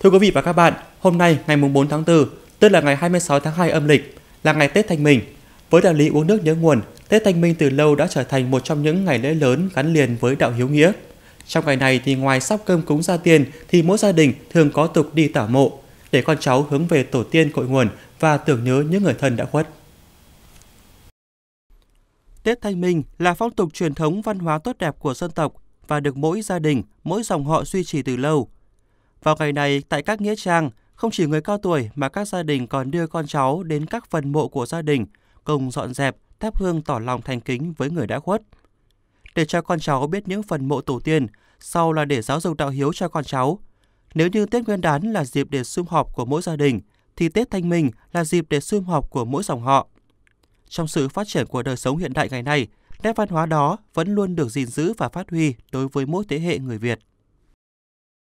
Thưa quý vị và các bạn, hôm nay ngày 4 tháng 4, tức là ngày 26 tháng 2 âm lịch, là ngày Tết Thanh Minh. Với đạo lý uống nước nhớ nguồn, Tết Thanh Minh từ lâu đã trở thành một trong những ngày lễ lớn gắn liền với đạo hiếu nghĩa. Trong ngày này thì ngoài sắp cơm cúng gia tiên thì mỗi gia đình thường có tục đi tảo mộ để con cháu hướng về tổ tiên cội nguồn và tưởng nhớ những người thân đã khuất. Tết Thanh Minh là phong tục truyền thống văn hóa tốt đẹp của dân tộc và được mỗi gia đình, mỗi dòng họ duy trì từ lâu – vào ngày này, tại các nghĩa trang, không chỉ người cao tuổi mà các gia đình còn đưa con cháu đến các phần mộ của gia đình, cùng dọn dẹp, thắp hương tỏ lòng thành kính với người đã khuất. Để cho con cháu biết những phần mộ tổ tiên, sau là để giáo dục đạo hiếu cho con cháu. Nếu như Tết Nguyên đán là dịp để sum họp của mỗi gia đình, thì Tết Thanh Minh là dịp để sum họp của mỗi dòng họ. Trong sự phát triển của đời sống hiện đại ngày nay, nét văn hóa đó vẫn luôn được gìn giữ và phát huy đối với mỗi thế hệ người Việt.